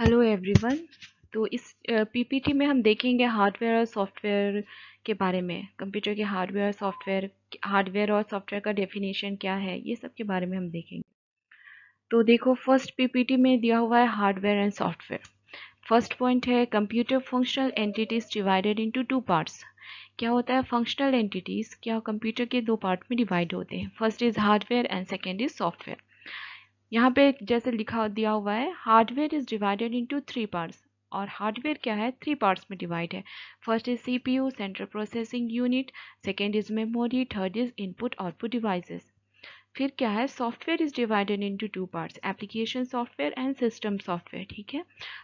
Hello everyone तो इस PPT में हम देखेंगे हार्डवेयर और सॉफ्टवेयर के बारे में कंप्यूटर के हार्डवेयर सॉफ्टवेयर हार्डवेयर और सॉफ्टवेयर का डेफिनेशन क्या है ये सब के बारे में हम देखेंगे तो देखो फर्स्ट पीपीटी में दिया हुआ है hardware and software first point है computer functional entities divided into two parts क्या होता है फंक्शनल एंटिटीज क्या कंप्यूटर के दो पार्ट में डिवाइड होते हैं first is hardware and second is software यहाँ पे जैसे लिखा दिया हुआ है hardware is divided into three parts और हार्डवेयर क्या है थ्री पार्ट्स में डिवाइड है first is CPU central processing unit second is memory third is input output devices फिर क्या है software is divided into two parts application software and system software ठीक है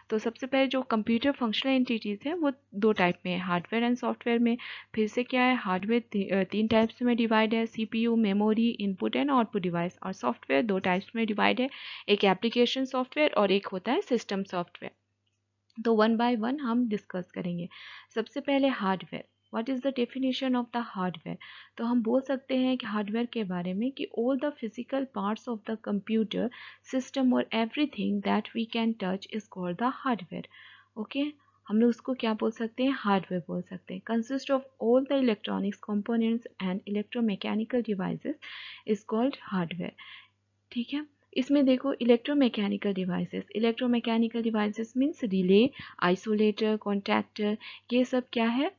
तो सबसे पहले जो कंप्यूटर फंक्शनल एंटिटीज़ हैं वो दो टाइप में है हार्डवेयर एंड सॉफ्टवेयर में फिर से क्या है हार्डवेयर तीन टाइप्स में डिवाइड है C memory input and output device और सॉफ्टवेयर दो टाइप्स में डिवाइड है एक एप्लीकेशन सॉफ्टवेयर और एक होता है सिस्टम सॉफ्टवेयर तो वन बाय वन हम डिस्कस करेंगे सबसे पहले hardware what is the definition of the hardware तो हम बोल सकते हैं कि हार्डवेयर के बारे में कि all the physical parts of the computer system और everything that we can touch is called the hardware okay हम लोग उसको क्या बोल सकते हैं हार्डवेयर बोल सकते हैं consist of all the electronics components and electromechanical devices is called hardware ठीक है इसमें देखो electromechanical devices electromechanical devices means relay isolator contactor ये सब क्या है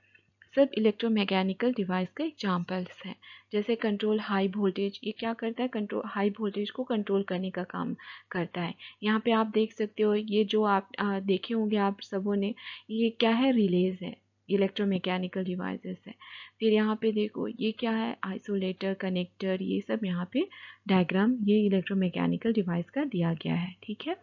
सब इलेक्ट्रोमैकेनिकल डिवाइस के एग्जाम्पल्स हैं जैसे कंट्रोल हाई वोल्टेज ये क्या करता है कंट्रोल हाई वोल्टेज को कंट्रोल करने का काम करता है यहाँ पे आप देख सकते हो ये जो आप आ, देखे होंगे आप सबों ने ये क्या है रिलेज है इलेक्ट्रोमैकेनिकल डिवाइसेस है फिर यहाँ पे देखो ये क्या है आइसोलेटर कनेक्टर ये सब यहाँ पे डायग्राम ये इलेक्ट्रोमैकेनिकल डिवाइस का दिया गया है ठीक है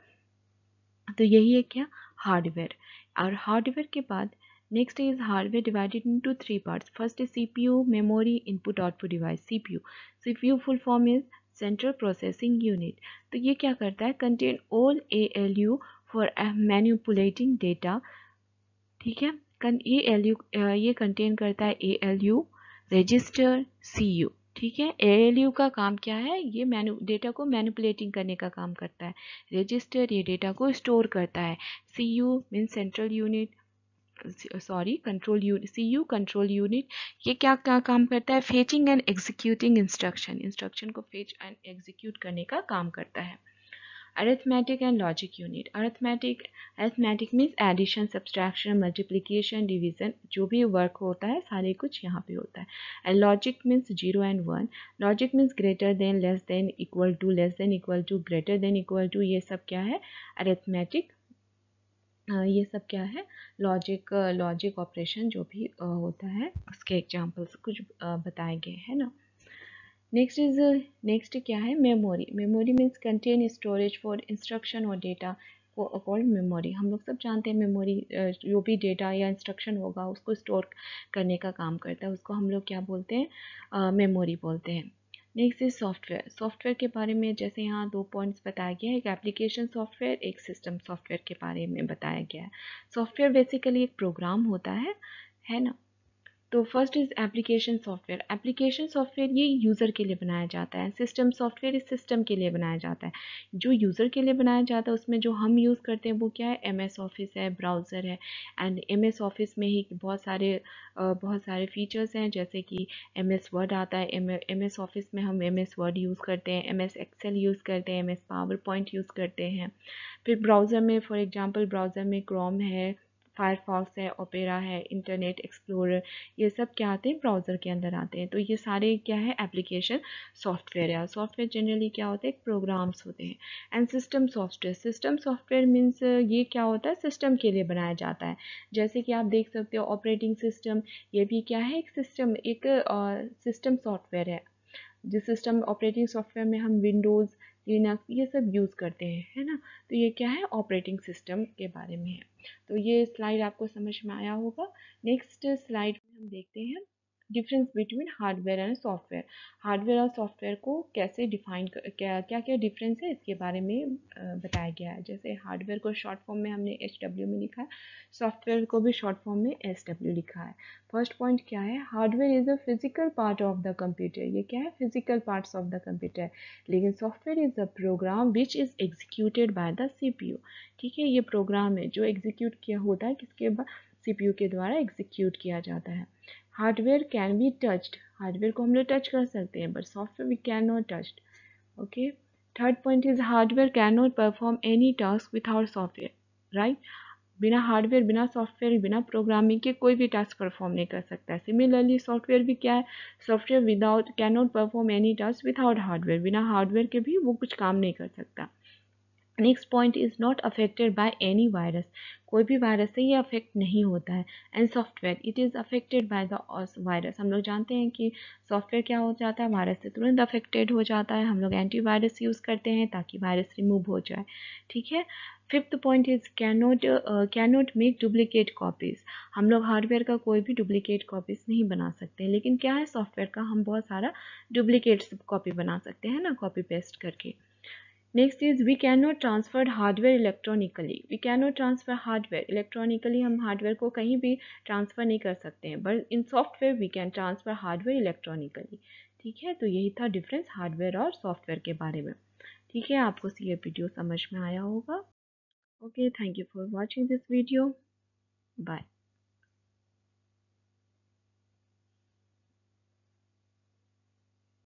तो यही है क्या हार्डवेयर और हार्डवेयर के बाद Next is hardware divided into three parts. First is CPU, memory, input output device, CPU. CPU full form is Central Processing Unit. तो ये क्या करता है Contain all ALU for manipulating data. ठीक है ALU ये contain करता है ALU, register, CU. ठीक है एएलयू का काम क्या है ये मैनु डेटा को मैनिपुलेटिंग करने का काम करता है रजिस्टर ये डेटा को स्टोर करता है C U mean central unit sorry control unit C U control unit ये क्या क्या काम करता है fetching and executing instruction instruction को फेच एंड एग्जीक्यूट करने का काम करता है arithmetic and logic unit arithmetic arithmetic means addition subtraction multiplication division जो भी वर्क होता है सारे कुछ यहाँ पे होता है and logic means zero and one logic means greater than less than equal to less than equal to greater than equal to ये सब क्या है अरेथमेटिक ये सब क्या है लॉजिक लॉजिक ऑपरेशन जो भी होता है उसके एग्जांपल्स कुछ बताए गए हैं ना नेक्स्ट इज नेक्स्ट क्या है memory memory means content storage for instruction और डेटा को अकॉर्ड मेमोरी हम लोग सब जानते हैं मेमोरी जो भी डेटा या इंस्ट्रक्शन होगा उसको स्टोर करने का काम करता है उसको हम लोग क्या बोलते हैं मेमोरी बोलते हैं नेक्स्ट इज सॉफ्टवेयर सॉफ्टवेयर के बारे में जैसे यहाँ दो पॉइंट्स बताया गया है एक एप्लीकेशन सॉफ्टवेयर एक सिस्टम सॉफ्टवेयर के बारे में बताया गया है सॉफ्टवेयर बेसिकली एक प्रोग्राम होता है है ना तो first is application software application software ये यूज़र के लिए बनाया जाता है सिस्टम सॉफ्टवेयर इस सिस्टम के लिए बनाया जाता है जो यूज़र के लिए बनाया जाता है उसमें जो हम यूज़ करते हैं वो क्या है एम एस ऑफिस है ब्राउज़र है एंड एम एस ऑफिस में ही बहुत सारे बहुत सारे फीचर्स हैं जैसे कि एम एस वर्ड आता है एम एस ऑफिस में हम एम एस वर्ड यूज़ करते हैं एम एस एक्सेल यूज़ करते हैं M S PowerPoint use करते हैं फिर ब्राउज़र में फॉर एग्ज़ाम्पल ब्राउज़र में क्रोम है फायरफॉक्स है ओपेरा है इंटरनेट एक्सप्लोरर ये सब क्या आते हैं ब्राउज़र के अंदर आते हैं तो ये सारे क्या है एप्लीकेशन सॉफ्टवेयर है सॉफ्टवेयर जनरली क्या होते हैं प्रोग्राम्स होते हैं and system software system software means ये क्या होता है सिस्टम के लिए बनाया जाता है जैसे कि आप देख सकते हो ऑपरेटिंग सिस्टम ये भी क्या है एक सिस्टम एक सिस्टम सॉफ्टवेयर है जिस सिस्टम ऑपरेटिंग सॉफ्टवेयर में हम विंडोज़ लिनक्स ये सब यूज़ करते हैं है ना तो ये क्या है ऑपरेटिंग सिस्टम के बारे में है तो ये स्लाइड आपको समझ में आया होगा नेक्स्ट स्लाइड में हम देखते हैं difference between hardware and software hardware और सॉफ्टवेयर को कैसे डिफाइन क्या क्या क्या डिफरेंस है इसके बारे में बताया गया है जैसे हार्डवेयर को शॉर्ट फॉर्म में हमने एच डब्ल्यू में लिखा है सॉफ्टवेयर को भी शॉर्ट फॉर्म में एस डब्ल्यू लिखा है फर्स्ट पॉइंट क्या है hardware is a physical part of the computer ये क्या है physical parts of the computer लेकिन software is a program which is executed by the C P U ठीक है ये प्रोग्राम है जो एग्जीक्यूट किया होता है किसके बाद सी पी यू के द्वारा एग्जीक्यूट किया जाता है hardware can be touched hardware को हम लोग टच कर सकते हैं but software we can not touched okay third point is hardware can not perform any task without software right बिना हार्डवेयर बिना सॉफ्टवेयर बिना प्रोग्रामिंग के कोई भी टास्क परफॉर्म नहीं कर सकता है सिमिलरली सॉफ्टवेयर भी क्या है software without can not perform any task without hardware बिना हार्डवेयर के भी वो कुछ काम नहीं कर सकता next point is not affected by any virus कोई भी वायरस से ये अफेक्ट नहीं होता है and software it is affected by the virus हम लोग जानते हैं कि सॉफ्टवेयर क्या हो जाता है वायरस से तुरंत अफेक्टेड हो जाता है हम लोग एंटीवायरस यूज़ करते हैं ताकि वायरस रिमूव हो जाए ठीक है fifth point is cannot cannot make duplicate copies हम लोग हार्डवेयर का कोई भी डुप्लीकेट कॉपीज़ नहीं बना सकते लेकिन क्या है सॉफ्टवेयर का हम बहुत सारा डुप्लीकेट कॉपी बना सकते हैं ना कॉपी पेस्ट करके next is we can not transfer hardware electronically we can not transfer hardware electronically हम हार्डवेयर को कहीं भी ट्रांसफ़र नहीं कर सकते हैं but in software we can transfer hardware electronically ठीक है तो यही था डिफरेंस हार्डवेयर और सॉफ्टवेयर के बारे में ठीक है आपको सी ए समझ में आया होगा okay thank you for watching this video bye